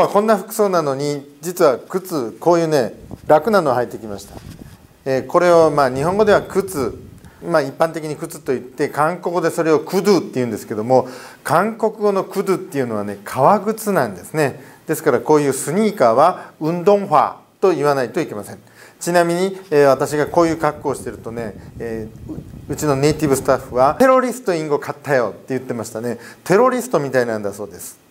はこんな服装なのに実は靴こういうね楽なのを履いてきました、えー、これをまあ日本語では靴まあ一般的に靴といって韓国語でそれをクドゥって言うんですけども韓国語のクドゥっていうのはね革靴なんですねですからこういうスニーカーは運動ファーと言わないといけませんちなみに、えー、私がこういう格好をしてるとね、えー、うちのネイティブスタッフは「テロリストインゴ買ったよ」って言ってましたねテロリストみたいなんだそうです